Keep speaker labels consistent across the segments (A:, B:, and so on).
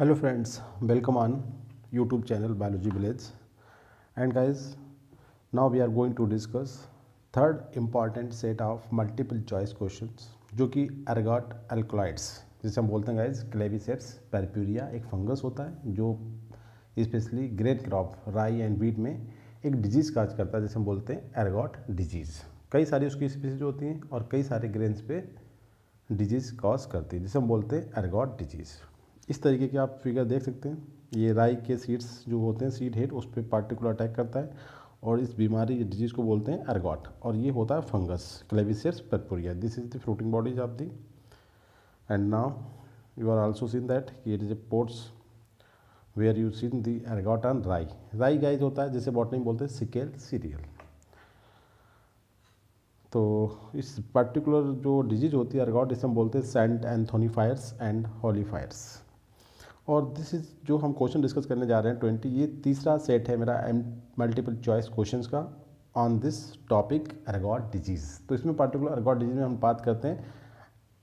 A: hello friends welcome on YouTube channel biology village and guys now we are going to discuss third important set of multiple choice questions जो कि एरगॉट alkaloids जिसे हम बोलते हैं guys Claviceps पैरप्यूरिया एक fungus होता है जो specially grain crop rye and wheat में एक डिजीज काज करता है जिसे हम बोलते हैं एरगॉट डिजीज़ कई सारी उसकी स्पीसीज होती हैं और कई सारे ग्रेन्स पे डिजीज़ कॉज करती है जिसे हम बोलते हैं एरगॉट डिजीज़ इस तरीके के आप फिगर देख सकते हैं ये राई के सीड्स जो होते हैं सीड हेड उस पर पार्टिकुलर अटैक करता है और इस बीमारी डिजीज़ को बोलते हैं अर्गॉट और ये होता है fungus Claviceps purpurea this is the fruiting bodies of the and now you are also seen that it is a ports where you seen the ergot on rye rye guys होता है जिसे botany बोलते हैं scale serial तो इस particular जो disease होती है अर्गॉट इसे हम बोलते हैं सेंट एंथोनीफायर्स एंड हॉलीफायर्स और दिस इज़ जो हम क्वेश्चन डिस्कस करने जा रहे हैं ट्वेंटी ये तीसरा सेट है मेरा एम मल्टीपल चॉइस क्वेश्चन का on this topic ergot disease तो इसमें पार्टिकुलर अरगॉट डिजीज़ में हम बात करते हैं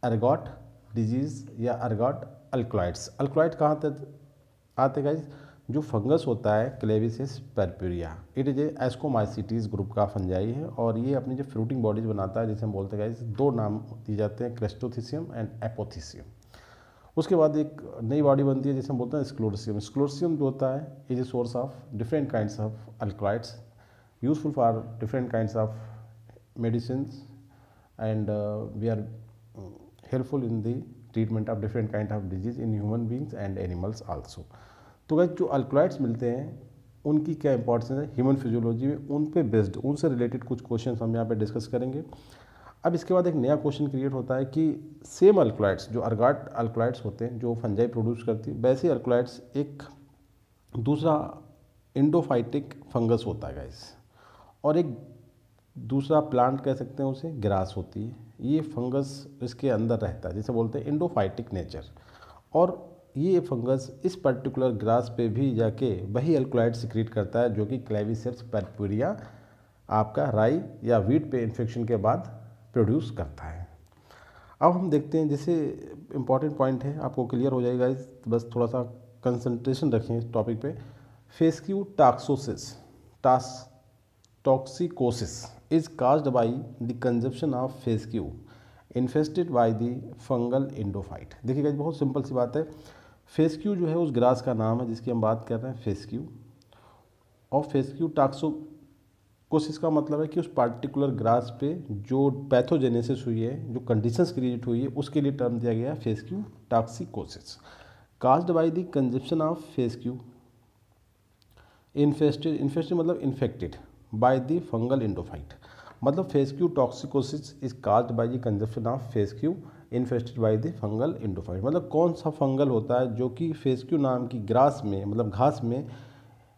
A: अर्गॉट डिजीज़ या अरगॉट अल्क्लॉइड्स अल्क्लॉइड कहाँ तक आते गाइज जो फंगस होता है Claviceps purpurea it is Ascomycetes group का फंजाई है और ये अपनी जो फ्रूटिंग बॉडीज बनाता है जिसे हम बोलते हैं गाइज दो नाम दिए जाते हैं क्रेस्टोथिसियम एंड एपोथिसियम उसके बाद एक नई बॉडी बनती है जिसे हम बोलते हैं स्क्लोरसियम स्क्लोरसियम जो होता है is a source of different kind of alkaloids useful for different kind of medicine and we are helpful in the treatment of different kind of disease in human beings and animals also तो guys जो अल्क्लाइड्स मिलते हैं उनकी क्या importance है human physiology में उन पे बेस्ड उनसे रिलेटेड कुछ क्वेश्चन हम यहाँ पे डिस्कस करेंगे अब इसके बाद एक नया क्वेश्चन क्रिएट होता है कि सेम अल्कोलाइट्स जो अर्गाट अल्कोलाइट्स होते हैं जो फंजाई प्रोड्यूस करती है वैसे अल्कोलाइट्स एक दूसरा इंडोफाइटिक फंगस होता है गैस और एक दूसरा प्लांट कह सकते हैं उसे ग्रास होती है ये फंगस इसके अंदर रहता है जिसे बोलते हैं इंडोफाइटिक नेचर और ये फंगस इस पर्टिकुलर ग्रास पे भी जाके वही अल्कोलाइट सिक्रीट करता है जो कि क्लेविसेप्स परपुरिया आपका राई या वीट पे इन्फेक्शन के बाद प्रोड्यूस करता है अब हम देखते हैं जैसे इम्पॉर्टेंट पॉइंट है आपको क्लियर हो जाएगा इस बस थोड़ा सा कंसंट्रेशन रखें इस टॉपिक पे फेस्क्यू टॉक्सोसिस टास toxicosis is caused by the consumption of fescue infested by the fungal endophyte देखिएगा बहुत सिंपल सी बात है फेस्क्यू जो है उस ग्रास का नाम है जिसकी हम बात कर रहे हैं फेस्क्यू और फेस्क्यू टाक्सो कोशिश का मतलब है कि उस पार्टिकुलर ग्रास पे जो पैथोजेनेसिस हुई है जो कंडीशंस क्रिएट हुई है उसके लिए टर्म दिया गया है fescue toxicosis caused by the consumption of fescue infested infested मतलब infected by the fungal endophyte मतलब face fescue toxicosis is caused by the consumption of fescue infested by the fungal endophyte मतलब कौन सा fungal होता है जो कि face Q नाम की ग्रास में मतलब घास में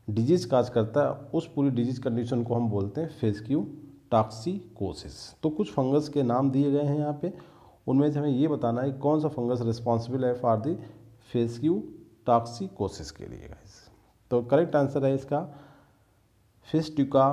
A: डिजीज़ काज करता है उस पूरी डिजीज़ कंडीशन को हम बोलते हैं फेस्क्यू टॉक्सिकोसिस तो कुछ फंगस के नाम दिए गए हैं यहाँ पे उनमें से हमें ये बताना है कौन सा फंगस रिस्पॉन्सिबल है फॉर दी फेस्क्यू टॉक्सिकोसिस के लिए गाइस तो करेक्ट आंसर है इसका फिस्टिका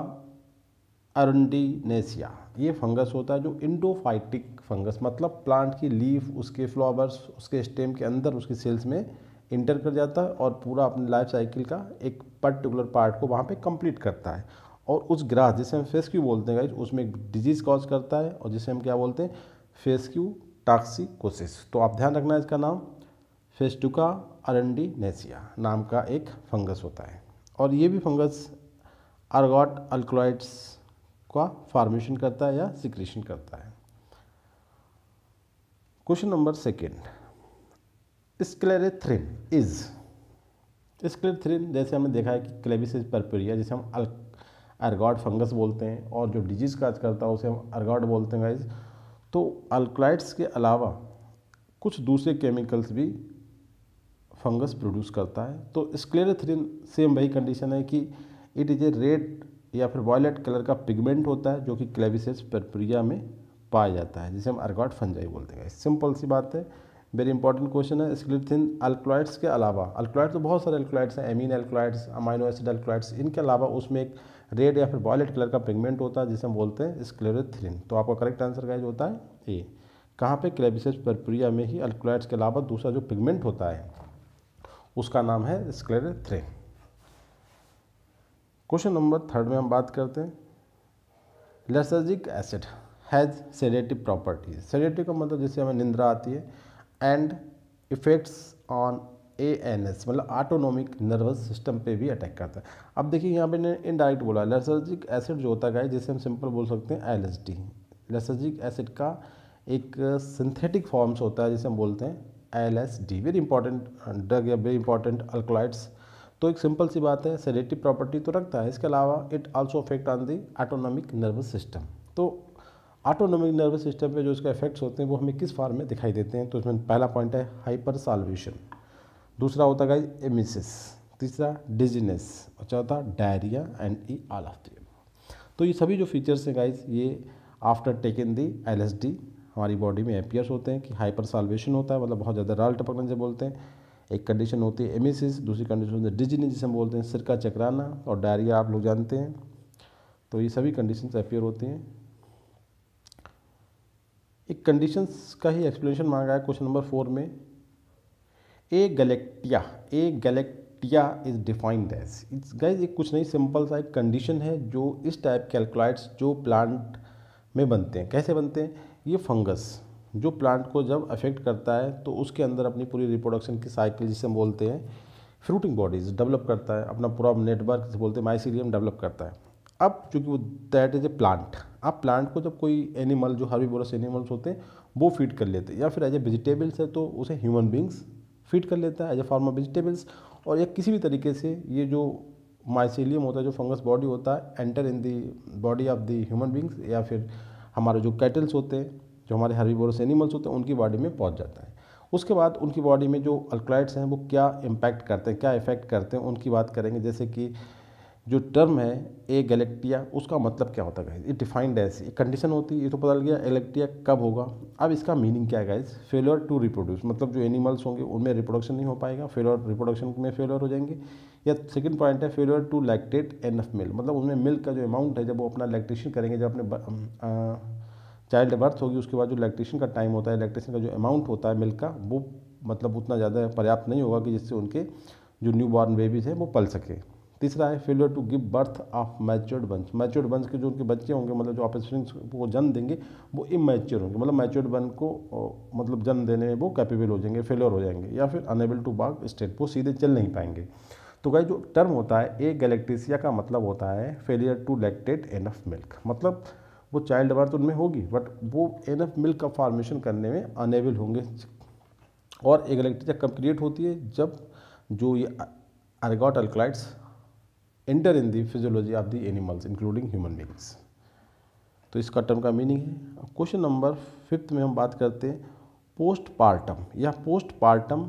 A: अरंडीनेसिया ये फंगस होता है जो इंडोफाइटिक फंगस मतलब प्लांट की लीफ उसके फ्लावर्स उसके स्टेम के अंदर उसकी सेल्स में इंटर कर जाता है और पूरा अपने लाइफ साइकिल का एक पर्टिकुलर पार्ट को वहाँ पे कंप्लीट करता है और उस ग्रास जिसे हम फेस्क्यू बोलते हैं गाइज उसमें डिजीज़ कॉज करता है और जिसे हम क्या बोलते हैं फेस्क्यू कोसिस तो आप ध्यान रखना इसका नाम फेस्टुका अरंडी नेसिया नाम का एक फंगस होता है और ये भी फंगस अर्गॉट अल्कोलाइड्स का फार्मेशन करता है या सिक्रेशन करता है question number second sclerethrin is sclerethrin जैसे हमने देखा है कि इज परपेरिया जिसे हम अल अर्गॉड फंगस बोलते हैं और जो डिजीज़ काज करता है उसे हम अर्गॉड बोलते हैं गाइज तो अल्कलाइड्स के अलावा कुछ दूसरे केमिकल्स भी फंगस प्रोड्यूस करता है तो स्क्लेरेथ्रिन सेम वही कंडीशन है कि इट इज़ ए रेड या फिर वॉयलेट कलर का पिगमेंट होता है जो कि क्लेविसेस परप्रिया में पाया जाता है जिसे हम अर्गॉड फंजाई बोलते हैं सिंपल सी बात है वेरी इंपॉर्टेंट क्वेश्चन है स्क्लिथिन अल्कोलाइड्स के अलावा अल्कोलाइड तो बहुत सारे अल्कोलाइड्स हैं amine alkaloids amino acid alkaloids इनके अलावा उसमें एक रेड या फिर वॉयलेट कलर का पिगमेंट होता है जिसे हम बोलते हैं स्क्लेरोथ्रिन तो आपका करेक्ट आंसर गाइज होता है ए कहाँ पे क्लेबिसेज परप्रिया में ही अल्कोलाइड्स के अलावा दूसरा जो पिगमेंट होता है उसका नाम है स्क्लेरोथ्रिन क्वेश्चन नंबर थर्ड में हम बात करते हैं lysergic acid has sedative properties sedative का मतलब जैसे हमें निंद्रा आती है and effects on A N S मतलब ऑटोनोमिक नर्वस सिस्टम पे भी अटैक करता है अब देखिए यहाँ पे ने इनडायरेक्ट बोला लेसर्जिक एसिड जो होता है जिसे हम सिंपल बोल सकते हैं L S D lysergic acid का एक सिंथेटिक फॉर्म्स होता है जिसे हम बोलते हैं L S D very important drug या वेरी इंपॉर्टेंट अल्कोलाइट्स तो एक सिंपल सी बात है सेलेटिव प्रॉपर्टी तो रखता है इसके अलावा it also affect on the autonomic nervous system तो ऑटोनोमिक नर्वस सिस्टम पे जो इसके इफेक्ट्स होते हैं वो हमें किस फार्म में दिखाई देते हैं तो इसमें पहला पॉइंट है हाइपर साल्वेशन दूसरा होता है एमिसिस तीसरा डिजीनेस और चौथा diarrhoea and E all of the तो ये सभी जो फीचर्स हैं गाइज ये आफ्टर टेकिंग दी एल हमारी बॉडी में अपियर्स होते हैं कि हाइपर साल्वेशन होता है मतलब बहुत ज़्यादा राल टपकने से बोलते हैं एक कंडीशन होती है एमिसिस दूसरी कंडीशन होती है डिजीनेस जिसे हम बोलते हैं सिर का चकराना और डायरिया आप लोग जानते हैं तो ये सभी कंडीशन अपियर होती हैं एक कंडीशंस का ही एक्सप्लेनेशन मांगा है क्वेश्चन नंबर फोर में agalactia agalactia is defined as it's guys एक कुछ नहीं सिंपल सा एक कंडीशन है जो इस टाइप के एल्कोलाइड्स जो प्लांट में बनते हैं कैसे बनते हैं ये फंगस जो प्लांट को जब अफेक्ट करता है तो उसके अंदर अपनी पूरी रिप्रोडक्शन की साइकिल जिसे हम बोलते हैं फ्रूटिंग बॉडीज डेवलप करता है अपना पूरा नेटवर्क जिसे बोलते हैं माइसीरियम डेवलप करता है अब चूँकि वो दैट इज़ ए प्लांट आप प्लांट को जब कोई एनिमल जो बोरस एनिमल्स होते हैं वो फीड कर लेते हैं या फिर एज ए वेजिटेबल्स है तो उसे ह्यूमन बींग्स फीड कर लेता है as a form of vegetables और या किसी भी तरीके से ये जो माइसिलियम होता है जो फंगस बॉडी होता है enter in the body of the human beings या फिर हमारे जो कैटल्स होते हैं जो हमारे बोरस एनिमल्स होते हैं उनकी बॉडी में पहुँच जाता है उसके बाद उनकी बॉडी में जो अल्कोलाइट्स हैं वो क्या इम्पैक्ट करते हैं क्या इफेक्ट करते हैं उनकी बात करेंगे जैसे कि जो टर्म है ए गैलेक्टिया उसका मतलब क्या होता है गाइज इट डिफाइंड एज एक कंडीशन होती है ये तो पता लग गया गैलेक्टिया कब होगा अब इसका मीनिंग क्या है गाइज फेलोर टू रिप्रोड्यूस मतलब जो एनिमल्स होंगे उनमें रिप्रोडक्शन नहीं हो पाएगा फेलोर रिप्रोडक्शन में फेलोर हो जाएंगे या सेकंड पॉइंट है failure to lactate enough milk मतलब उनमें मिल्क का जो अमाउंट है जब वो अपना लैक्टेशन करेंगे जब अपने चाइल्ड बर्थ होगी उसके बाद जो लैक्टेशन का टाइम होता है लैक्टेशन का जो अमाउंट होता है मिल्क का वो मतलब उतना ज़्यादा पर्याप्त नहीं होगा कि जिससे उनके जो न्यू बॉर्न बेबीज़ हैं वो पल सके तीसरा है failure to give birth of matured bunch matured bunch के जो उनके बच्चे होंगे मतलब जो ऑपरेशंस को जन्म देंगे वो इमेच्योर होंगे मतलब मैच्योर्ड बंच को मतलब जन्म देने में वो कैपेबल हो जाएंगे फेलियर हो जाएंगे या फिर अनेबल टू बाग स्टेट वो सीधे चल नहीं पाएंगे तो गाय जो टर्म होता है ए गैलेक्टीसिया का मतलब होता है failure to lactate enough milk मतलब वो चाइल्ड बर्थ उनमें होगी बट वो एनफ मिल्क का फॉर्मेशन करने में अनेबल होंगे और ए गैलेक्टीसिया कब क्रिएट होती है जब जो ये ergot alkaloids enter in the physiology of the animals including human beings तो इसका टर्म का मीनिंग है क्वेश्चन नंबर फिफ्थ में हम बात करते हैं पोस्ट पार्टम या postpartum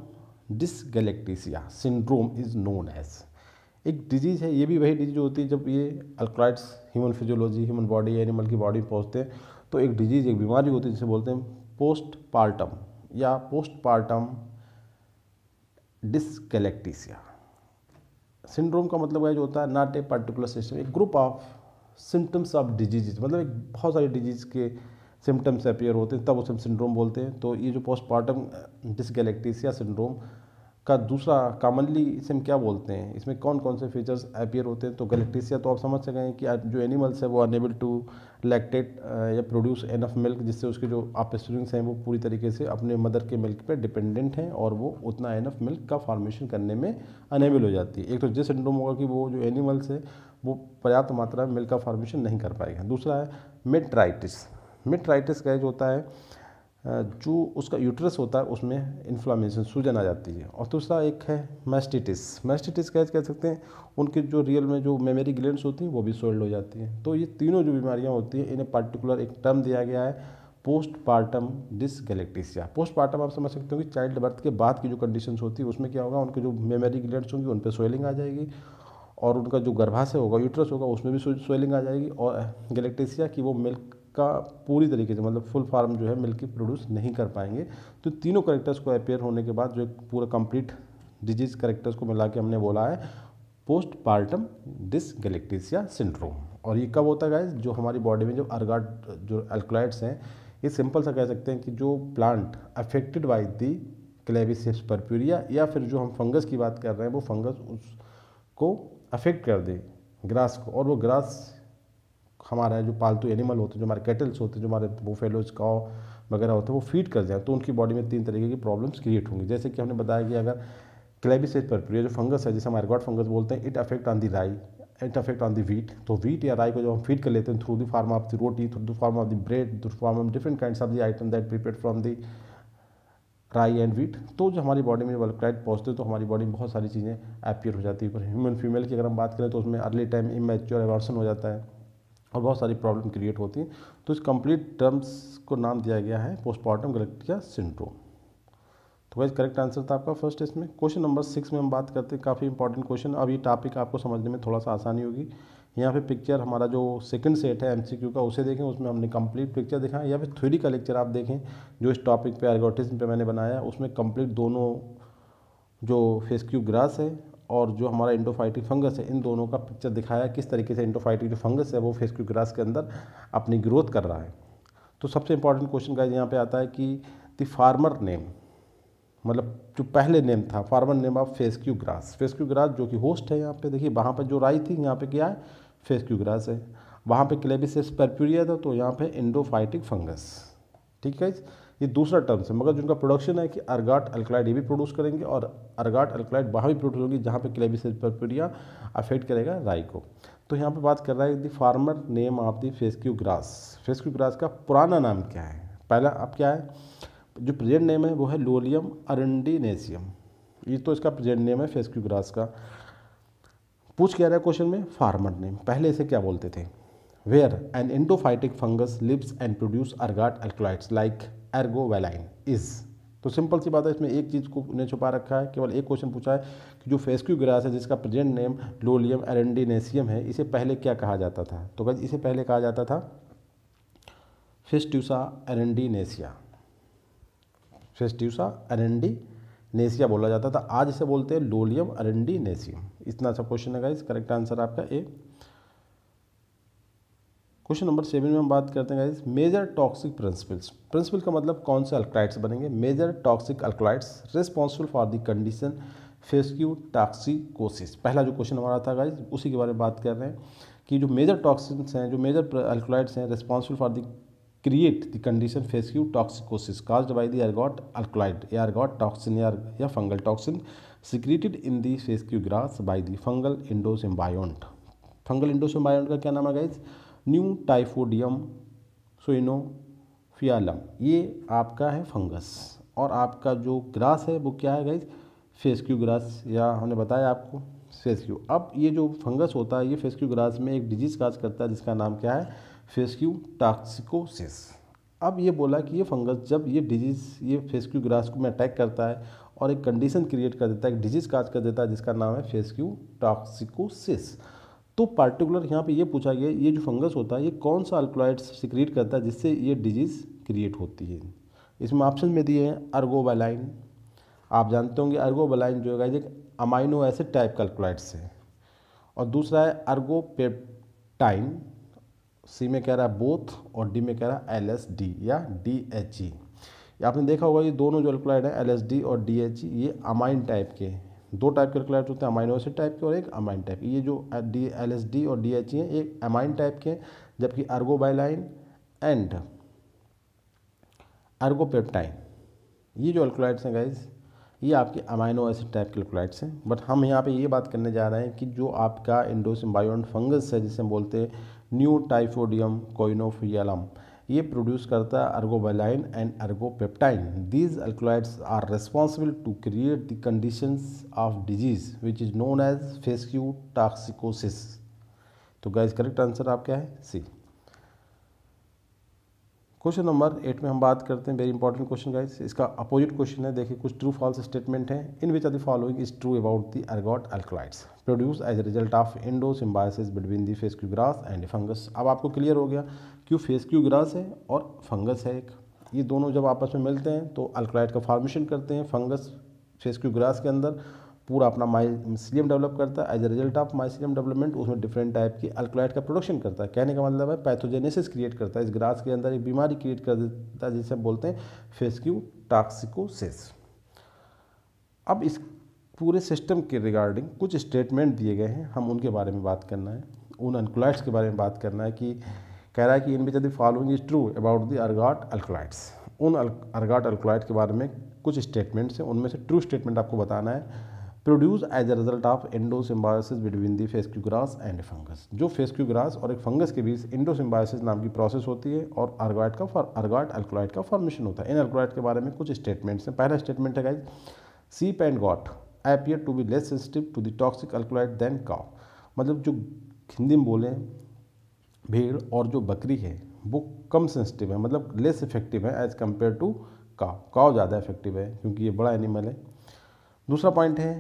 A: dysgalactia syndrome is known as एक डिजीज़ है ये भी वही डिजीज होती है जब ये alkaloids human physiology human body animal की बॉडी में पहुँचते हैं तो एक डिजीज़ एक बीमारी होती है जिसे बोलते हैं पोस्ट पार्टम या पोस्ट पार्टम डिसगैलेक्टिसिया सिंड्रोम का मतलब क्या जो होता है नॉट ए पर्टिकुलर सिस्टम एक group of symptoms of disease मतलब एक बहुत सारी डिजीज़ के सिम्टम्स अपेयर होते हैं तब उसे हम सिंड्रोम बोलते हैं तो ये जो पोस्टमार्टम डिसगैलेक्टीसिया सिंड्रोम का दूसरा कामनली इसे हम क्या बोलते हैं इसमें कौन कौन से फीचर्स अपियर होते हैं तो गलेक्टिसिया तो आप समझ सकें कि जो एनिमल्स है वो अनेबल टू लैक्टेट या प्रोड्यूस एनफ मिल्क जिससे उसके जो आप स्टूडेंट्स हैं वो पूरी तरीके से अपने मदर के मिल्क पर डिपेंडेंट हैं और वो उतना एनफ मिल्क का फार्मेशन करने में अनेबल हो जाती है एक तो जिस सिंड्रोम होगा कि वो जो एनिमल्स है वो पर्याप्त मात्रा में मिल्क का फार्मेशन नहीं कर पाएगा दूसरा है मिट्राइटिस मिट्राइटिस का जो होता है जो उसका यूट्रस होता है उसमें इन्फ्लामेशन सूजन आ जाती है और दूसरा एक है मैस्टिटिस मैस्टिटिस कैच कह सकते हैं उनके जो रियल में जो मेमोरी ग्लैंड्स होती हैं वो भी सोल्ड हो जाती हैं तो ये तीनों जो बीमारियाँ होती हैं इन्हें पर्टिकुलर एक टर्म दिया गया है पोस्ट पोस्टपार्टम डिसगैलेक्टिसिया पार्टम आप समझ सकते हो कि चाइल्ड बर्थ के बाद की जो कंडीशंस होती है उसमें क्या होगा उनके जो मेमोरी ग्लैंड्स होंगी उन पर स्वेलिंग आ जाएगी और उनका जो गर्भाशय होगा यूट्रस होगा उसमें भी स्वेलिंग आ जाएगी और गलेक्टिसिया की वो मिल्क का पूरी तरीके से मतलब फुल फार्म जो है मिल प्रोड्यूस नहीं कर पाएंगे तो तीनों करेक्टर्स को अपेयर होने के बाद जो एक पूरा कंप्लीट डिजीज करेक्टर्स को मिला के हमने बोला है पोस्ट पार्टम डिसगलेक्टिसिया सिंड्रोम और ये कब होता है जो हमारी बॉडी में जो अर्गाट जो एल्कोलाइट्स हैं ये सिंपल सा कह सकते हैं कि जो plant affected by the claviceps purpurea या फिर जो हम फंगस की बात कर रहे हैं वो फंगस उसको अफेक्ट कर दे ग्रास को और वो ग्रास हमारा जो पालतू एनिमल होते हैं जो हमारे कैटल्स होते हैं जो हमारे बोफेलोज काओ वगैरह होते हैं वो फीड कर जाए तो उनकी बॉडी में तीन तरीके की प्रॉब्लम्स क्रिएट होंगी जैसे कि हमने बताया कि अगर क्लेबिसेज परप्रिया जो फंगस है जैसे हमारे गॉड फंगस बोलते हैं it affect on the rye it affect on the wheat तो वीट या राई को जब हम फीड कर लेते हैं through the form of the roti through the form of the bread through form of different kind of the item that prepare from the rye and wheat तो जो हमारी बॉडी में वेलक्राइड पहुँचते हैं तो हमारी बॉडी में बहुत सारी चीज़ें अपीयर हो जाती है पर ह्यूमन फीमेल की अगर हम बात करें तो उसमें अर्ली टाइम इमेच्योर एवर्सन हो जाता है और बहुत सारी प्रॉब्लम क्रिएट होती हैं तो इस कंप्लीट टर्म्स को नाम दिया गया है पोस्टमार्टम गलेक्टिया सिंड्रोम तो वाइज करेक्ट आंसर था आपका फर्स्ट इसमें क्वेश्चन नंबर सिक्स में हम बात करते हैं काफ़ी इंपॉर्टेंट क्वेश्चन अब ये टॉपिक आपको समझने में थोड़ा सा आसानी होगी यहाँ पे पिक्चर हमारा जो सेकंड सेट है एमसीक्यू का उसे देखें उसमें हमने कंप्लीट पिक्चर देखा या फिर थ्योरी का लेक्चर आप देखें जो इस टॉपिक पे एल्गोटिज्म पे मैंने बनाया उसमें कंप्लीट दोनों जो फेस्क्यू ग्रास है और जो हमारा इंडोफाइटिक फंगस है इन दोनों का पिक्चर दिखाया किस तरीके से इंडोफाइटिक जो फंगस है वो फेस ग्रास के अंदर अपनी ग्रोथ कर रहा है तो सबसे इंपॉर्टेंट क्वेश्चन का यहाँ पे आता है कि द फार्मर नेम मतलब जो पहले नेम था former name of fescue grass fescue grass जो कि होस्ट है यहाँ पे देखिए वहाँ पर जो राई थी यहाँ पे क्या है फेस्क्यू ग्रास है वहाँ पे क्लेबिस परप्यूरिया था तो यहाँ पे इंडोफाइटिक फंगस ठीक है ये दूसरा टर्म्स है मगर जिनका प्रोडक्शन है कि अर्गाट अल्कलाइड ये भी प्रोड्यूस करेंगे और अर्गाट अल्कलाइड वहाँ भी प्रोड्यूस होंगी जहाँ पर क्लेबिस परपिडिया अफेक्ट करेगा राई को तो यहाँ पर बात कर रहा है the former name of the fescue grass fescue grass का पुराना नाम क्या है पहला अब क्या है जो प्रेजेंट नेम है वो है लोलियम अरंडीनेशियम ये तो इसका प्रेजेंट नेम है फेस्क्यू ग्रास का पूछ क्या रहा है क्वेश्चन में फार्मर नेम पहले इसे क्या बोलते थे where an endophytic fungus lives and produce ergot alkaloids like ergovaline is तो सिंपल सी बात है इसमें एक चीज़ को ने छुपा रखा है केवल एक क्वेश्चन पूछा है कि जो फेस्क्यू ग्रास है जिसका प्रेजेंट नेम लोलियम एरेंडिनेसियम है इसे पहले क्या कहा जाता था तो गज इसे पहले कहा जाता था फेस्ट्यूसा एरेंडिनेसिया फेस्ट्यूसा एरेंडिनेसिया बोला जाता था आज इसे बोलते हैं लोलियम एरेंडिनेसियम इतना सा क्वेश्चन है गाइज करेक्ट आंसर आपका ए क्वेश्चन नंबर सेवन में हम बात करते हैं मेजर टॉक्सिक प्रिंसिपल्स प्रिंसिपल का मतलब कौन से अल्कलाइड्स बनेंगे major toxic alkaloids responsible for the condition fescue toxicosis पहला जो क्वेश्चन हमारा था गाइज उसी के बारे में बात कर रहे हैं कि जो मेजर टॉक्सिन्स हैं जो मेजर अल्कोलाइड्स हैं responsible for the create the condition fescue toxicosis caused by alkaloid a alkaloid got toxin या fungal toxin secreted in the fescue grass by दंगल फंगल इंडोसिम्बायोन्ट फंगल इंडोसिम्बायोन्ट का क्या नाम है guys new टाइफोडियम सोइनो फियालम ये आपका है फंगस और आपका जो ग्रास है वो क्या है गाइज फेस्क्यू ग्रास या हमने बताया आपको फेस्क्यू अब ये जो फंगस होता है ये फेस्क्यू ग्रास में एक डिजीज़ काज करता है जिसका नाम क्या है फेस्क्यू टॉक्सिकोसिस अब ये बोला कि ये फंगस जब ये डिजीज़ ये फेस्क्यू ग्रास को में अटैक करता है और एक कंडीशन क्रिएट कर देता है एक डिजीज़ काज कर देता है जिसका नाम है फेस्क्यू टॉक्सिकोसिस तो पार्टिकुलर यहाँ पे ये पूछा गया ये जो फंगस होता है ये कौन सा अल्कोलाइड्स सिक्रिएट करता है जिससे ये डिजीज़ क्रिएट होती है इसमें ऑप्शन में दिए हैं अर्गोबलाइन आप जानते होंगे अर्गोबलाइन जो है एक अमाइनो एसिड टाइप का अल्कोलाइड्स है और दूसरा है अर्गोपेप्टाइन सी में कह रहा है बोथ और डी में कह रहा है एल एस डी या डी एच ई आपने देखा होगा ये दोनों जो अल्कोलाइड है एल एस डी और डी एच ई ये अमाइन टाइप के दो टाइप के एल्कोलाइट होते हैं अमाइनो एसिड टाइप के और एक अमाइन टाइप ये जो डी एल एस डी और डी एच e हैं एक अमाइन टाइप के हैं जबकि अर्गोबाइलाइन एंड अर्गोपेप्टाइन ये जो एल्कोलाइट्स हैं गाइज ये आपके अमाइनो एसिड टाइप के एल्कोलाइट्स हैं बट हम यहाँ पे ये बात करने जा रहे हैं कि जो आपका इंडोसिम्बायोन फंगस है जिसे हम बोलते हैं न्यू टाइफोडियम कोइनोफियलम ये प्रोड्यूस करता है ergovaline and ergopeptine these alkaloids are responsible to create the conditions of disease which is known as fescue toxicosis तो गैस करेक्ट आंसर आप क्या है सी क्वेश्चन नंबर एट में हम बात करते हैं वेरी इंपॉर्टेंट क्वेश्चन गाइस इसका अपोजिट क्वेश्चन है देखिए कुछ ट्रू फॉल्स स्टेटमेंट है in which are the following is true about the ergot alkaloids produce as a result of endosymbiosis between the fescue grass and fungus अब आपको clear हो गया क्यों face fescue grass है और fungus है एक ये दोनों जब आपस में मिलते हैं तो अल्कोलाइड का फॉर्मेशन करते हैं फंगस फेस क्यू ग्रास के अंदर पूरा अपना माइसिलियम डेवलप करता है as a result of mycelium development उसमें डिफरेंट टाइप की अल्कोलाइट का प्रोडक्शन करता है कहने का मतलब है पैथोजेनेसिस क्रिएट करता है इस ग्रास के अंदर एक बीमारी क्रिएट कर देता है जिसे हम बोलते हैं फेस्क्यू टॉक्सिकोसिस अब इस पूरे सिस्टम के रिगार्डिंग कुछ स्टेटमेंट दिए गए हैं हम उनके बारे में बात करना है उन अल्कोलाइट्स के बारे में बात करना है कि कह रहा है कि in which the following is true about the ergot alkaloids उन अर्गाट अल्कोलाइट के बारे में कुछ स्टेटमेंट्स हैं उनमें से ट्रू स्टेटमेंट आपको बताना है produce as a result of endosymbiosis between the fescue grass and fungus जो फेस्क्यूग्रास और एक फंगस के बीच एंडोसिम्बायोसिस नाम की प्रोसेस होती है और अर्गोइड का फॉर अर्गोइड अल्कोलाइड का फॉर्मेशन होता है इन अर्गोइड के बारे में कुछ स्टेटमेंट्स हैं पहला स्टेटमेंट है guys sheep and goat appear to be less sensitive to the toxic alkaloid then का मतलब जो हिंदी में बोलें भेड़ और जो बकरी है वो कम सेंसिटिव है मतलब लेस इफेक्टिव है as compare to cow cow ज़्यादा इफेक्टिव है क्योंकि ये बड़ा एनिमल है दूसरा पॉइंट है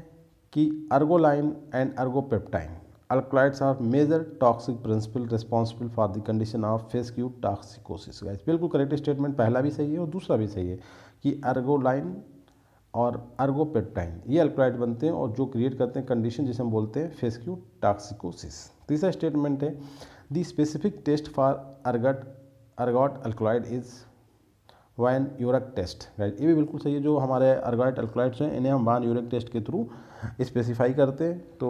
A: कि ergoline and ergopeptine alkaloids are major toxic principal responsible for the condition of fescue toxicosis toxicosis बिल्कुल करेक्ट स्टेटमेंट पहला भी सही है और दूसरा भी सही है कि अर्गोलाइन और अर्गोपेप्टाइन ये अल्कोलाइड बनते हैं और जो क्रिएट करते हैं कंडीशन जिसे हम बोलते हैं फेस्क्यू टॉक्सिकोसिस तीसरा स्टेटमेंट है the specific test for ergot ergot alkaloid is van Urk test right ये भी बिल्कुल सही है जो हमारे अर्गॉट अल्कोलाइड्स हैं इन्हें हम वैन यूरक टेस्ट के थ्रू स्पेसिफाई करते तो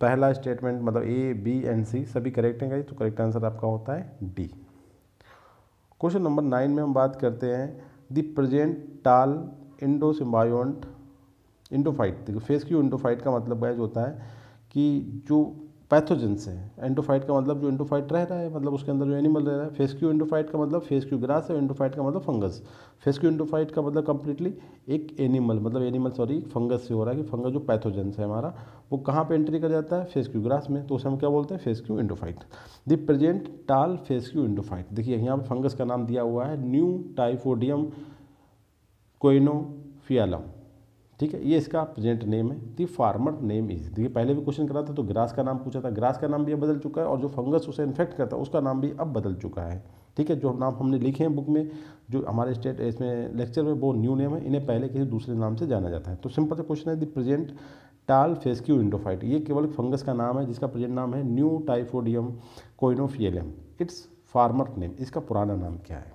A: पहला स्टेटमेंट मतलब ए बी एंड सी सभी करेक्ट हैं तो करेक्ट आंसर आपका होता है डी क्वेश्चन नंबर नाइन में हम बात करते हैं the present tall endosymbiont endophyte देखो फेस क्यू इंडोफाइट का मतलब जो होता है कि जो पैथोजन से है एंडोफाइट का मतलब जो एंडोफाइट रह रहा है मतलब उसके अंदर जो एनिमल रह रहा है फेस्क्यू एंडोफाइट का मतलब फेस्क्यू ग्रास है एंडोफाइट का मतलब फंगस फेस्क्यू एंडोफाइट का मतलब कंप्लीटली एक एनिमल मतलब एनिमल सॉरी फंगस से हो रहा है कि फंगस जो पैथोजन है हमारा वो कहाँ पर एंट्री कर जाता है फेस्क्यू ग्रास में तो उसे हम क्या बोलते हैं fescue endophyte the present tall fescue endophyte देखिए यहाँ पर फंगस का नाम दिया हुआ है न्यू टाइफोडियम कोइनो फियालम ठीक है ये इसका प्रेजेंट नेम है दी फार्मर नेम इज देखिए पहले भी क्वेश्चन करा था तो ग्रास का नाम पूछा था ग्रास का नाम भी अब बदल चुका है और जो फंगस उसे इन्फेक्ट करता है उसका नाम भी अब बदल चुका है ठीक है जो नाम हमने लिखे हैं बुक में जो हमारे स्टेट इसमें लेक्चर में वो न्यू नेम है इन्हें पहले किसी दूसरे नाम से जाना जाता है तो सिंपल सा क्वेश्चन है दी प्रेजेंट टाल फेस्क्यू इंडोफाइट ये केवल फंगस का नाम है जिसका प्रेजेंट नाम है neotyphodium coenophialum its former name इसका पुराना नाम क्या है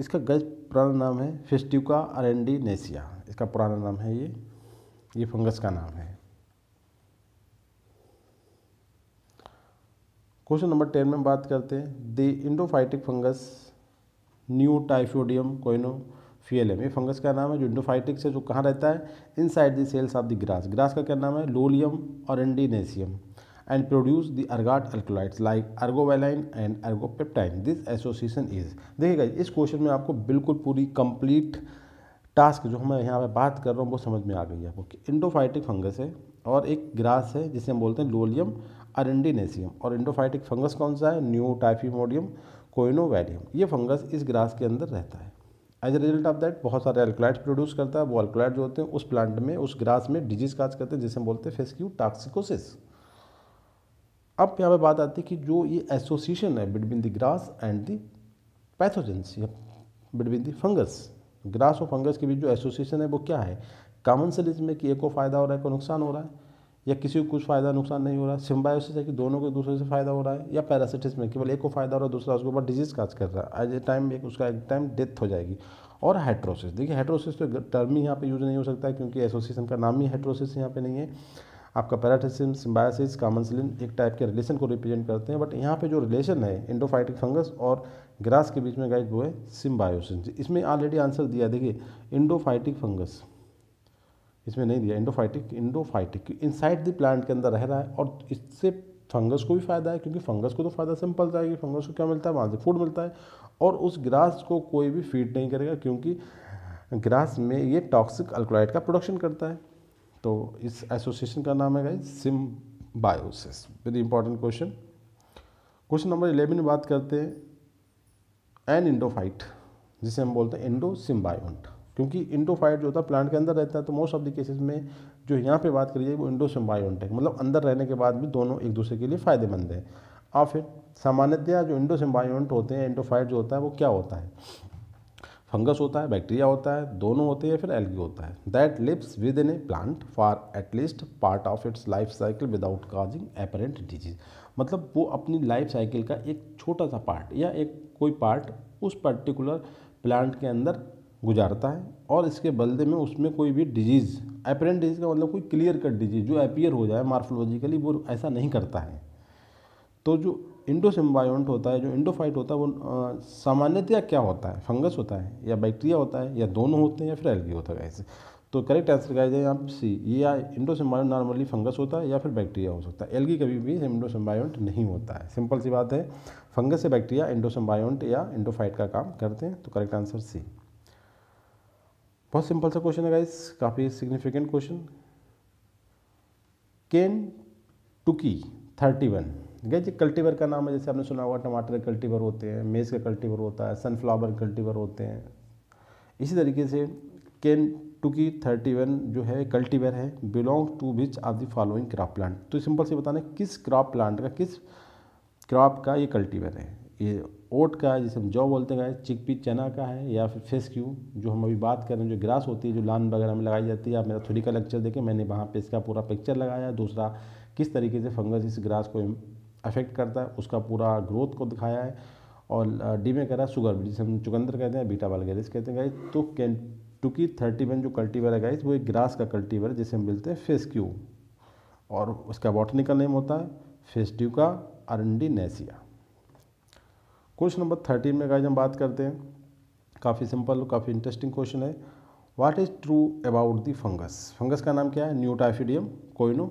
A: इसका गज पुराना नाम है फेस्टिका अरेंडी नेसिया इसका पुराना नाम है ये ये फंगस का नाम है क्वेश्चन नंबर टेन में बात करते हैं the endophytic fungus neotyphodium coenophialum ये फंगस का नाम है जो इंडोफाइटिक से जो कहाँ रहता है inside the cells of the grass grass का क्या नाम है लोलियम और arundinaceum and produce the ergot alkaloids like ergovaline and ergopeptine this association is देखिए गाइज इस क्वेश्चन में आपको बिल्कुल पूरी कंप्लीट टास्क जो मैं यहाँ पे बात कर रहा हूँ वो समझ में आ गई है आपको इंडोफाइटिक फंगस है और एक ग्रास है जिसे हम बोलते हैं लोलियम अरेंडिनेसियम और इंडोफाइटिक फंगस कौन सा है न्यू टाइफीमोडियम कोइनोवैरियम ये फंगस इस ग्रास के अंदर रहता है as a result of that बहुत सारे अल्कलाइड्स प्रोड्यूस करता है वो अल्कलाइड जो होते हैं उस प्लांट में उस ग्रास में डिजीज काज करते हैं जिसे हम बोलते हैं फेस्क्यू टॉक्सिकोसिस अब यहाँ पे बात आती है कि जो ये एसोसिएशन है between the grass and the pathogens या बिटवीन द फंगस ग्रास और फंगस के बीच जो एसोसिएशन है वो क्या है कॉमन सेलिज में कि एक को फ़ायदा हो रहा है को नुकसान हो रहा है या किसी को कुछ फ़ायदा नुकसान नहीं हो रहा है सिम्बायोसिस है कि दोनों को दूसरे से फ़ायदा हो रहा है या पैरासिटिस में केवल एक को फ़ायदा हो रहा है दूसरा उसके ऊपर डिजीज़ काज कर रहा है एज ए टाइम एक उसका एक टाइम डेथ हो जाएगी और हाइड्रोसिस देखिए हाइड्रोसिस तो टर्म ही यहाँ पे यूज नहीं हो सकता है क्योंकि एसोसिएशन का नाम ही हाइड्रोसिस यहाँ पे नहीं है आपका पैराटिसम सिम्बायसिस कामनसलिन एक टाइप के रिलेशन को रिप्रेजेंट करते हैं बट यहाँ पे जो रिलेशन है इंडोफाइटिक फंगस और ग्रास के बीच में गाइज वो है सिम्बायोसिस इसमें ऑलरेडी आंसर दिया देखिए इंडोफाइटिक फंगस इसमें नहीं दिया endophytic endophytic inside the plant के अंदर रह रहा है और इससे फंगस को भी फ़ायदा है क्योंकि फंगस को तो फ़ायदा सिंपल था कि फंगस को क्या मिलता है वहाँ से फूड मिलता है और उस ग्रास को कोई भी फीड नहीं करेगा क्योंकि ग्रास में ये टॉक्सिक अल्कोलाइड का प्रोडक्शन करता है तो इस एसोसिएशन का नाम है guys symbiosis very important question question number eleven बात करते हैं एन इंडोफाइट जिसे हम बोलते हैं इंडो सिम्बायोट क्योंकि इंडोफाइट जो होता है प्लांट के अंदर रहता है तो मोस्ट ऑफ द केसेस में जो यहाँ पे बात करी जाए वो इंडो सिम्बायोट है मतलब अंदर रहने के बाद भी दोनों एक दूसरे के लिए फ़ायदेमंद है और फिर सामान्यतया जो इंडो सिम्बायोट होते हैं इंडोफाइट जो होता है वो क्या होता है फंगस होता है बैक्टीरिया होता है दोनों होते हैं फिर एल्गी होता है that lives within a plant for at least part of its life cycle without causing apparent disease मतलब वो अपनी लाइफ साइकिल का एक छोटा सा पार्ट या एक कोई पार्ट उस पर्टिकुलर प्लांट के अंदर गुजारता है और इसके बदले में उसमें कोई भी डिजीज़ एपरेंट डिजीज़ का मतलब कोई क्लियर कट डिजीज़ जो अपियर हो जाए मार्फोलॉजिकली वो ऐसा नहीं करता है तो जो इंडोसिम्बायोट होता है जो इंडोफाइट होता है वो सामान्यतया क्या होता है फंगस होता है या बैक्टीरिया होता है या दोनों होते हैं या फिर एल्गी होता है ऐसे तो करेक्ट आंसर कहा जाए आप सी ये या इंडोसिम्बायोन्ट नॉर्मली फंगस होता है या फिर बैक्टीरिया हो सकता है एलगी कभी भी इंडोसिम्बायोट नहीं होता है सिंपल सी बात है फंगस या बैक्टीरिया इंडोसिम्बायोट या इंडोफाइट का काम करते हैं तो करेक्ट आंसर सी बहुत सिंपल सा क्वेश्चन है गाइस काफ़ी significant question Kentucky thirty one गए जी कल्टीवर का नाम है जैसे आपने सुना होगा टमाटर के कल्टीवर होते हैं मेज़ का कल्टीवर होता है सनफ्लावर कल्टीवर होते हैं इसी तरीके से Kentucky thirty one जो है कल्टीवर है belong to which of the following crop plant तो सिंपल से बताना है किस क्रॉप प्लांट का किस क्रॉप का ये कल्टीवर है ये ओट का है जिसे हम जौ बोलते हैं चिकपी चना का है या फिर फेस्क्यू जो हम अभी बात कर रहे हैं जो ग्रास होती है जो लान वगैरह में लगाई जाती है आप मेरा थोड़ी का लेक्चर देखें मैंने वहाँ पे इसका पूरा पिक्चर लगाया दूसरा किस तरीके से फंगस इस ग्रास को अफेक्ट करता है उसका पूरा ग्रोथ को दिखाया है और डी में कह रहा है शुगर जिसे हम चुकंदर कहते हैं बीटा गैरिस कहते हैं गाइज तो कैंटुकी थर्टी वन जो कल्टीवर है गाइज वो एक ग्रास का कल्टीवर है जिसे हम बोलते हैं फेस्क्यू और उसका बॉटनिकल नेम होता है फेस्ट्यू का arundinacea question number thirteen में गाइज हम बात करते हैं काफ़ी सिंपल काफ़ी इंटरेस्टिंग क्वेश्चन है what is true about the fungus fungus का नाम क्या है neotyphodium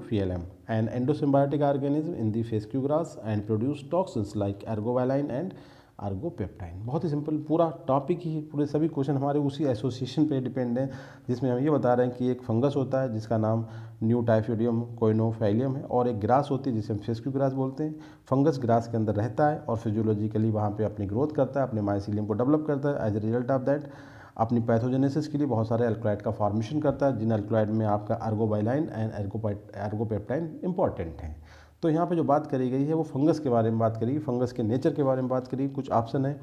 A: phialum and endosymbiotic organism in the fescue grass and produce toxins like ergovaline and ergopeptine बहुत ही सिंपल पूरा टॉपिक ही पूरे सभी क्वेश्चन हमारे उसी एसोसिएशन पे डिपेंड हैं जिसमें हम ये बता रहे हैं कि एक फंगस होता है जिसका नाम न्यू टाइफिडियम कोइनोफाइलियम है और एक ग्रास होती है जिसे हम फेस्क्यू ग्रास बोलते हैं फंगस ग्रास के अंदर रहता है और फिजियोलॉजिकली वहाँ पर अपनी ग्रोथ करता है अपने माइसिलियम को डेवलप करता है as a result of that अपनी पैथोजेनेसिस के लिए बहुत सारे एल्कोलाइड का फॉर्मेशन करता है जिन एल्कोलाइड में आपका अर्गोबाइलाइन एंड एर्गोपाइट एर्गोपेप्टाइन इंपॉर्टेंट हैं तो यहाँ पे जो बात करी गई है वो फंगस के बारे में बात करी फंगस के नेचर के बारे में बात करी कुछ ऑप्शन है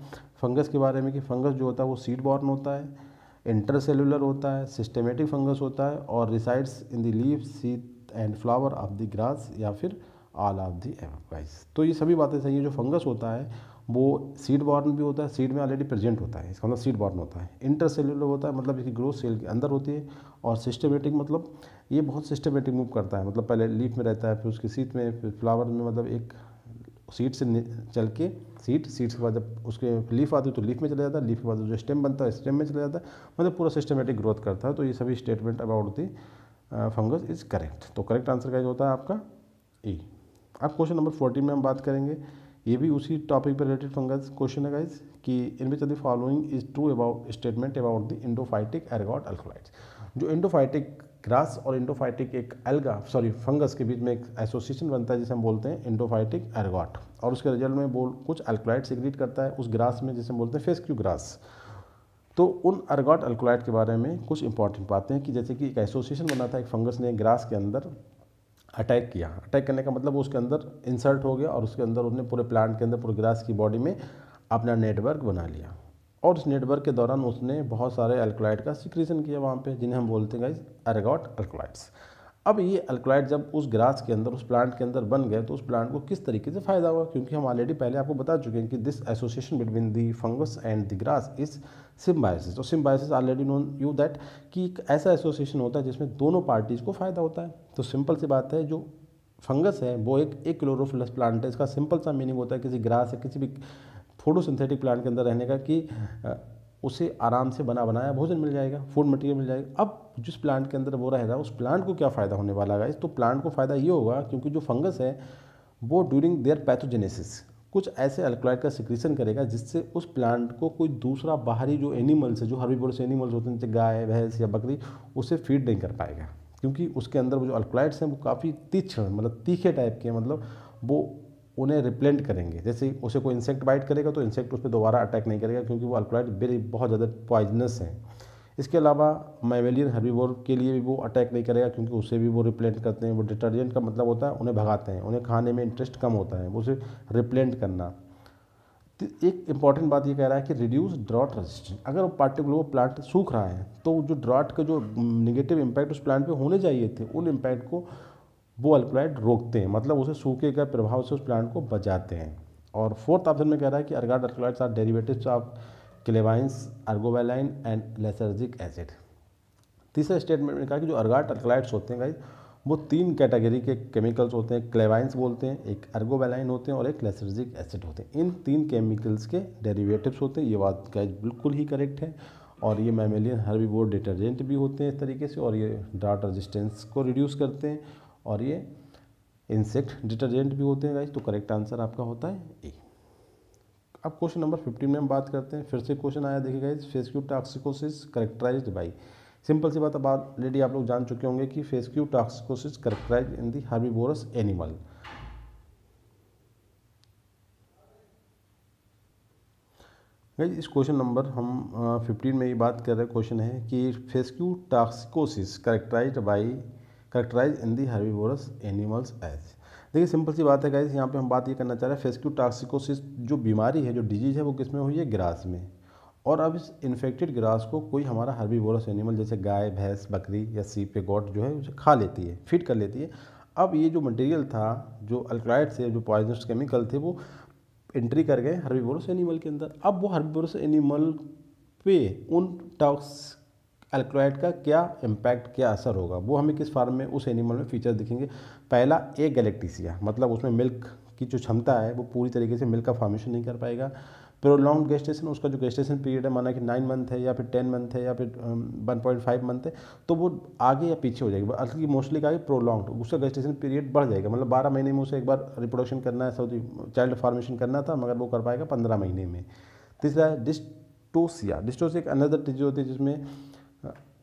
A: फंगस के बारे में कि फंगस जो होता है वो सीड बॉर्न होता है इंटरसेलुलर होता है सिस्टमेटिक फंगस होता है और resides in the leave seed and flower of the grass या फिर ऑल ऑफ दी एवगाइस तो ये सभी बातें सही है जो फंगस होता है वो सीड बॉर्न भी होता है सीड में ऑलरेडी प्रेजेंट होता है इसका मतलब सीड बॉर्न होता है इंटरसेलुलर होता है मतलब इसकी ग्रोथ सेल के अंदर होती है और सिस्टमेटिक मतलब ये बहुत सिस्टमेटिक मूव करता है मतलब पहले लीफ में रहता है फिर उसकी सीट में फिर फ्लावर में मतलब एक सीट से चल के सीट सीट के बाद जब उसके लीफ आती है तो लीफ में चला जाता है लीफ के बाद जो स्टेम बनता है स्टेम में चला जाता है मतलब पूरा सिस्टमेटिक ग्रोथ करता है तो ये सभी statement about the fungus is correct तो करेक्ट आंसर क्या होता है आपका ई अब क्वेश्चन नंबर फोर्टीन में हम बात करेंगे ये भी उसी टॉपिक पर रिलेटेड फंगस क्वेश्चन है गाइज कि इनमें चलिए following is true about statement about the endophytic ergot alkaloids जो इंडोफाइटिक ग्रास और इंडोफाइटिक एक एल्गा सॉरी फंगस के बीच में एक एसोसिएशन बनता है जिसे हम बोलते हैं इंडोफाइटिक एरगॉट और उसके रिजल्ट में बोल कुछ अल्कोलाइट सिक्रीट करता है उस ग्रास में जिसे हम बोलते हैं फेस्क्यू ग्रास तो उन अर्गॉट अल्कोलाइट के बारे में कुछ इंपॉर्टेंट बातें हैं कि जैसे कि एक एसोसिएशन बना था एक फंगस ने ग्रास के अंदर अटैक किया अटैक करने का मतलब उसके अंदर इंसर्ट हो गया और उसके अंदर उसने पूरे प्लांट के अंदर पूरे ग्रास की बॉडी में अपना नेटवर्क बना लिया और उस नेटवर्क के दौरान उसने बहुत सारे अल्कोलाइड का सिक्रीसन किया वहाँ पे जिन्हें हम बोलते हैं गाइज एरेगॉट अल्कोलाइड्स अब ये अल्कोलाइड जब उस ग्रास के अंदर उस प्लांट के अंदर बन गए तो उस प्लांट को किस तरीके से फ़ायदा होगा क्योंकि हम ऑलरेडी पहले आपको बता चुके हैं कि this association between the fungus and the grass is symbiosis तो symbiosis already known you that कि एक ऐसा एसोसिएशन होता है जिसमें दोनों पार्टीज़ को फ़ायदा होता है तो सिंपल सी बात है जो फंगस है वो एक एक क्लोरोफिलस प्लांट है इसका सिंपल सा मीनिंग होता है किसी ग्रास या किसी भी फोटोसिंथेटिक प्लांट के अंदर रहने का कि उसे आराम से बना बनाया भोजन मिल जाएगा फूड मटेरियल मिल जाएगा अब जिस प्लांट के अंदर वो रहेगा उस प्लांट को क्या फ़ायदा होने वाला है तो प्लांट को फ़ायदा ये होगा क्योंकि जो फंगस है वो ड्यूरिंग देयर पैथोजेनेसिस कुछ ऐसे अल्कोलाइड का सिक्रीशन करेगा जिससे उस प्लांट को कोई दूसरा बाहरी जो एनिमल्स है जो हर्बीवोरस एनिमल्स होते हैं जैसे गाय भैंस या बकरी उसे फीड नहीं कर पाएगा क्योंकि उसके अंदर वो जो अल्कोलाइड्स हैं वो काफ़ी तीक्षण मतलब तीखे टाइप के मतलब वो उन्हें रिप्लेंट करेंगे जैसे उसे कोई इंसेक्ट बाइट करेगा तो इंसेक्ट उस पर दोबारा अटैक नहीं करेगा क्योंकि वो अल्कोलाइट वेरी बहुत ज़्यादा पॉइजनस हैं इसके अलावा मेवेलियन हर्बीवोर के लिए भी वो अटैक नहीं करेगा क्योंकि उसे भी वो रिप्लेंट करते हैं वो डिटर्जेंट का मतलब होता है उन्हें भगाते हैं उन्हें खाने में इंटरेस्ट कम होता है उसे रिप्लेंट करना तो एक इम्पॉर्टेंट बात ये कह रहा है कि रिड्यूस ड्रॉट रेजिस्टेंस अगर वो पार्टिकुलर वो प्लांट सूख रहा है तो जो ड्रॉट का जो निगेटिव इम्पैक्ट उस प्लांट पर होने चाहिए थे उन इम्पैक्ट को वो अल्कोलाइड रोकते हैं मतलब उसे सूखे के प्रभाव से उस प्लांट को बचाते हैं और फोर्थ ऑप्शन में कह रहा है कि ergot alkaloids are derivative of clavines ergovaline and lysergic acid तीसरे स्टेटमेंट में कहा कि जो अर्गार्ड अल्कलाइड्स होते हैं गाइज वो तीन कैटेगरी के केमिकल्स होते हैं क्लेवाइंस बोलते हैं एक अर्गोवेलाइन होते हैं और एक लेसर्जिक एसिड होते हैं इन तीन केमिकल्स के डेरिवेटिव्स होते हैं ये बात गाइज बिल्कुल ही करेक्ट है और ये मैमेलियन हर्बीवोर डिटर्जेंट भी होते हैं इस तरीके से और ये ड्राट रेजिस्टेंस को रिड्यूस करते हैं और ये इंसेक्ट डिटर्जेंट भी होते हैं गाइज तो करेक्ट आंसर आपका होता है ए अब क्वेश्चन नंबर फिफ्टीन में हम बात करते हैं फिर से क्वेश्चन आया देखिए guys cue toxicosis characterize by simple सी बात अब ऑलरेडी आप लोग जान चुके होंगे कि fescue toxicosis characterize in the herbivorous animal guys इस क्वेश्चन नंबर हम फिफ्टीन में ये बात कर रहे क्वेश्चन है कि fescue toxicosis characterize by characterize in the herbivorous animals as देखिए सिंपल सी बात है गाइज यहाँ पे हम बात ये करना चाह रहे हैं फेस्क्यू टॉक्सिकोसिस जो बीमारी है जो डिजीज़ है वो किस में हुई है ग्रास में और अब इस इन्फेक्टेड ग्रास को कोई हमारा हर्बीवोरस एनिमल जैसे गाय भैंस बकरी या सी पे गॉट जो है उसे खा लेती है फीड कर लेती है अब ये जो मटेरियल था जो अल्क्राइड से जो पॉइजनस केमिकल थे वो एंट्री कर गए हर्बीवोरस एनिमल के अंदर अब वो हर्बीवोरस एनिमल पे उन टॉक्स एल्क्लॉइड का क्या इम्पैक्ट क्या असर होगा वो हमें किस फार्म में उस एनिमल में फीचर दिखेंगे पहला ए गैलेक्टिसिया मतलब उसमें मिल्क की जो क्षमता है वो पूरी तरीके से मिल्क का फॉर्मेशन नहीं कर पाएगा प्रोलॉन्ग गेस्टेशन उसका जो गेस्टेशन पीरियड है माना कि नाइन मंथ है या फिर टेन मंथ है या फिर वन पॉइंट फाइव मंथ है तो वो आगे या पीछे हो जाएगी की मोस्टली का प्रोलॉन्ग उसका गेस्टेशन पीरियड बढ़ जाएगा मतलब बारह महीने में उसे एक बार रिप्रोडक्शन करना है सऊदी चाइल्ड फॉर्मेशन करना था मगर वो कर पाएगा पंद्रह महीने में तीसरा डिस्टोसिया डिस्टोसिया एक अनदर डिजीज होती है जिसमें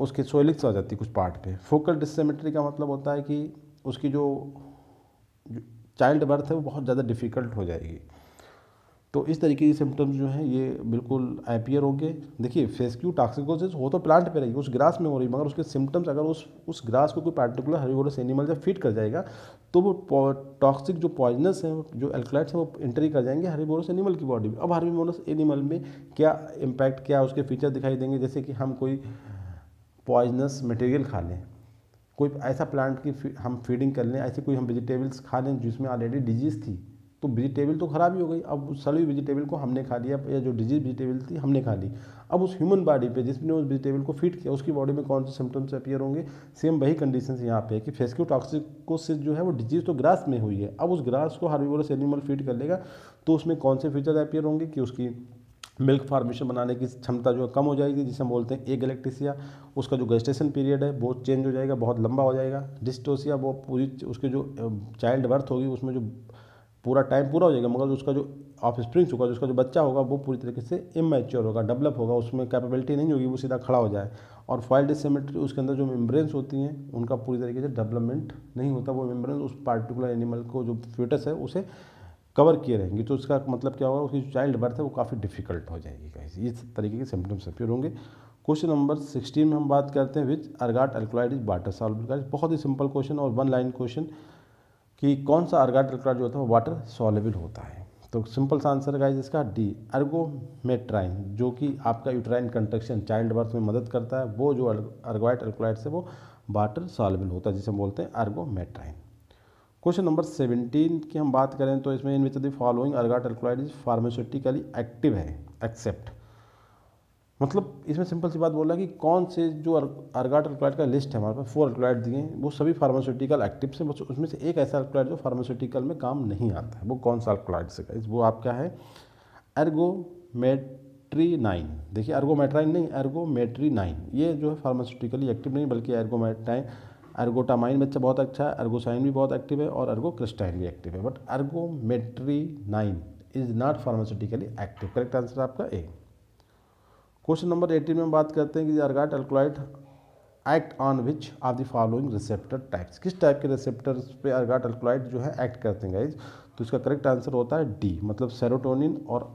A: उसके सोयलिक्स आ जाती है कुछ पार्ट पे फोकल डिसेमेट्री का मतलब होता है कि उसकी जो, जो चाइल्ड बर्थ है वो बहुत ज़्यादा डिफ़िकल्ट हो जाएगी तो इस तरीके की सिम्टम्स जो हैं ये बिल्कुल एपियर होंगे देखिए फेस्क्यू टॉक्सिकोसिस हो तो प्लांट पे रहेगी उस ग्रास में हो रही मगर उसके सिम्टम्स अगर उस उस ग्रास को कोई पार्टिकुलर हरिगोरस एनिमल जब फीड कर जाएगा तो वो टॉक्सिक जो पॉइजनस हैं जो एल्कलाइट्स हैं वो एंट्री कर जाएंगे हरिवोरस एनिमल की बॉडी में अब हरिवोरस एनिमल में क्या इम्पैक्ट क्या उसके फीचर दिखाई देंगे जैसे कि हम कोई पॉइजनस मटेरियल खा लें कोई ऐसा प्लांट की फी, हम फीडिंग कर लें ऐसे कोई हम वेजिटेबल्स खा लें जिसमें ऑलरेडी डिजीज़ थी तो वेजिटेबल तो ख़राब ही हो गई अब उस वेजिटेबल को हमने खा लिया या जो डिजीज वेजिटेबल थी हमने खा ली अब उस ह्यूमन बॉडी पे जिसने उस वेजिटेबल को फीड किया उसकी बॉडी में कौन से सिम्टम्स अपियर होंगे सेम वही कंडीशन यहाँ पे है कि फेस्क्यू टॉक्सिको से जो है वो डिजीज़ तो ग्रास में हुई है अब उस ग्रास को हार्बीवोरस एनिमल फीड कर लेगा तो उसमें कौन से फीचर अपियर होंगे कि उसकी मिल्क फार्मेशन बनाने की क्षमता जो है कम हो जाएगी जिसे हम बोलते हैं ए गलेक्टिसिया उसका जो गेस्टेशन पीरियड है बहुत चेंज हो जाएगा बहुत लंबा हो जाएगा डिस्टोसिया वो पूरी उसके जो चाइल्ड बर्थ होगी उसमें जो पूरा टाइम पूरा हो जाएगा मगर उसका जो ऑफ स्प्रिंग होगा उसका जो बच्चा होगा वो पूरी तरीके से इमेच्योर होगा डेवलप होगा उसमें कैपेबिलिटी नहीं होगी वो सीधा खड़ा हो जाए और फॉइल डिसमेट्री उसके अंदर जो मेम्ब्रेन्स होती हैं उनका पूरी तरीके से डेवलपमेंट नहीं होता वो मेम्ब्रेन उस पार्टिकुलर एनिमल को जो फ्यूटस है उसे कवर किए रहेंगे तो उसका मतलब क्या होगा उसकी जो चाइल्ड बर्थ है वो काफ़ी डिफिकल्ट हो जाएगी कहीं इस तरीके के सिम्टम्स अपियर होंगे क्वेश्चन नंबर सिक्सटीन में हम बात करते हैं which ergot alkaloid is water का बहुत ही सिंपल क्वेश्चन और वन लाइन क्वेश्चन कि कौन सा अर्गाट अल्कोलाइड जो होता है वो वाटर सॉलेबल होता है तो सिंपल सा आंसर का इसका डी अर्गोमेट्राइन जो कि आपका यूट्राइन कंट्रक्शन चाइल्ड बर्थ में मदद करता है वो जो अर्गोइट अल्कोलाइड से वो वाटर सॉलेबल होता है जिसे हम बोलते हैं अर्गोमेट्राइन क्वेश्चन नंबर सेवनटीन की हम बात करें तो इसमें in which the following ergot alkaloid is pharmaceutically active है एक्सेप्ट मतलब इसमें सिंपल सी बात बोल रहा है कि कौन से जो अर्गाट अल्कोलाइड का लिस्ट है हमारे पास फोर अल्कोलाइड दिए हैं वो सभी फार्मास्यूटिकल एक्टिव से बस उसमें से एक ऐसा अल्कोलाइड जो फार्मास्यूटिकल में काम नहीं आता है वो कौन सा अल्कोलाइड से वो आपका है नाइन देखिए एर्गोमेट्राइन नहीं नाइन ये जो है फार्मास्यूटिकली एक्टिव नहीं बल्कि एर्गोमेट्राइन अर्गोटामाइन बच्चा बहुत अच्छा है अर्गोसाइन भी बहुत एक्टिव है और अर्गो क्रिस्टाइन भी एक्टिव है but nine is not pharmaceutically active correct answer आपका ए क्वेश्चन नंबर एटीन में बात करते हैं कि ergot alkaloid act on which of the following receptor types किस टाइप के रिसेप्टर पे अर्गाट अल्कोलाइट जो है एक्ट करते हैं गाइज तो इसका करेक्ट आंसर होता है डी मतलब सेरोटोनिन और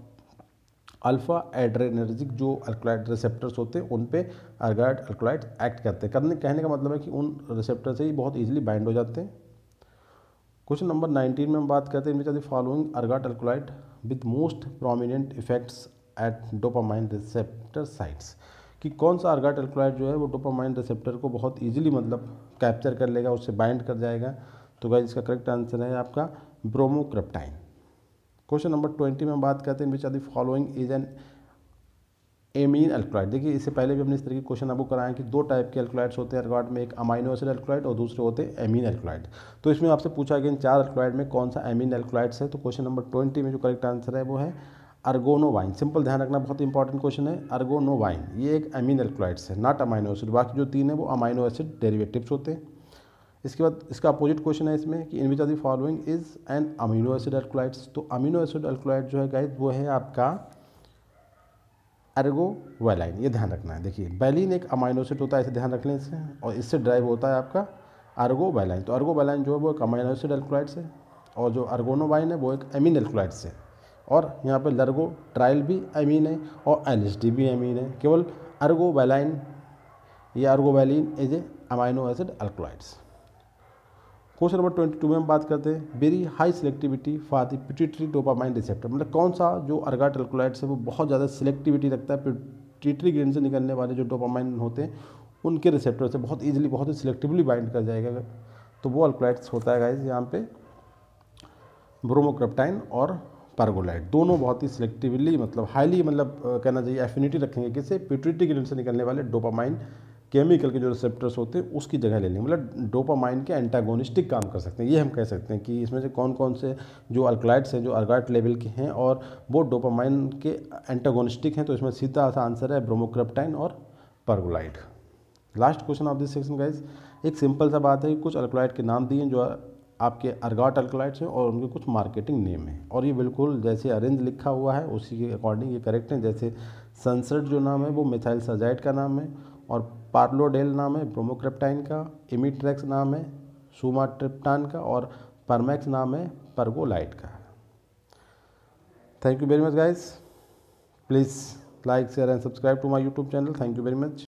A: अल्फ़ा एड्रेनर्जिक जो अल्कोलाइट रिसेप्टर्स होते हैं उन पे अर्गाइड अल्कोलाइट एक्ट करते हैं करने कहने का मतलब है कि उन रिसेप्टर से ही बहुत ईजिली बाइंड हो जाते हैं क्वेश्चन नंबर नाइनटीन में हम बात करते हैं इनमें the following ergot alkaloid with most prominent effects at dopamine receptor sites कि कौन सा अर्गाट अल्कोलाइट जो है वो डोपामाइन रिसेप्टर को बहुत ईजिली मतलब कैप्चर कर लेगा उससे बाइंड कर जाएगा तो गाइज इसका करेक्ट आंसर है आपका ब्रोमोक्रप्टाइन क्वेश्चन नंबर ट्वेंटी में हम बात करते हैं which are the following is an amine alkaloid देखिए इससे पहले भी हमने इस तरह के क्वेश्चन आपको कराए कि दो टाइप के अल्क्लाइड्स होते हैं एल्कोलाइड में एक अमाइनो एसिड एल्कोलाइड और दूसरे होते हैं एमीन एल्कोलाइड तो इसमें आपसे पूछा गया इन चार एल्कोलाइड में कौन सा एमीन एल्कोलाइड्स है तो क्वेश्चन नंबर ट्वेंटी में जो करेक्ट आंसर है वो है अर्गोनोवाइन सिंपल ध्यान रखना बहुत इंपॉर्टेंट क्वेश्चन है अर्गोनोवाइन ये एक अमीन एल्कोलाइड्स है नॉट अमाइनो एसिड बाकी जो तीन है वो अमाइनो एसिड डेरिवेटिव्स होते हैं इसके बाद इसका अपोजिट क्वेश्चन है इसमें कि in which of the following is an amino acid alkaloids तो अमीनो एसिड अल्कोलाइड जो है गाइड वो है आपका अर्गो वैलाइन ये ध्यान रखना है देखिए बैलिन एक अमाइनो एसिड होता है इसे ध्यान रखने से इससे और इससे ड्राइव होता है आपका अर्गो वैलाइन तो अर्गो वैलाइन जो है वो एक अमाइनो एसिड अल्कोलाइड से और जो अर्गोनोवाइन है वो एक एमिन अल्कोलाइड से और यहाँ पर लर्गो ट्रायल भी अमीन है और एल भी अमीन है केवल अर्गो वैलाइन या ergovaline is a amino acid alkaloids question number twenty two में हम बात करते हैं very high selectivity for the pituitary dopamine receptor मतलब कौन सा जो अर्गा टेलकोलाइट्स है वो बहुत ज़्यादा सिलेक्टिविटी रखता है पिट्यूटरी ग्रेन से निकलने वाले जो डोपामाइन होते हैं उनके रिसेप्टर से बहुत ईजिली बहुत ही सिलेक्टिवली बाइंड कर जाएगा तो वो अल्कोलाइट्स होता है गाइज यहाँ पे ब्रोमोक्रप्टाइन और पार्गोलाइट दोनों बहुत ही सिलेक्टिवली मतलब हाईली मतलब कहना चाहिए एफिनिटी रखेंगे किसे पिट्यूटरी ग्रेन से निकलने वाले डोपामाइन केमिकल के जो रिसेप्टर्स होते हैं उसकी जगह ले लेंगे मतलब डोपामाइन के एंटागोनिस्टिक काम कर सकते हैं ये हम कह सकते हैं कि इसमें से कौन कौन से जो अल्कलाइड्स हैं जो अल्कलाइड लेवल के हैं और वो डोपामाइन के एंटागोनिस्टिक हैं तो इसमें सीधा सा आंसर है ब्रोमोक्रप्टाइन और pergolide last question of this section guys एक सिंपल सा बात है कि कुछ अल्कलाइड के नाम दिए जो आपके अर्गाट अल्कोलाइट्स हैं और उनके कुछ मार्केटिंग नेम हैं और ये बिल्कुल जैसे अरेंज लिखा हुआ है उसी के अकॉर्डिंग ये करेक्ट हैं जैसे सनसेट जो नाम है वो मिथाइल सजाइट का नाम है और पार्लोडेल नाम है ब्रोमोक्रेप्टाइन का इमिट्रैक्स नाम है सुमाट्रिप्टान का और परमैक्स नाम है परगोलाइट का thank you very much guys please like share and subscribe to my YouTube channel thank you very much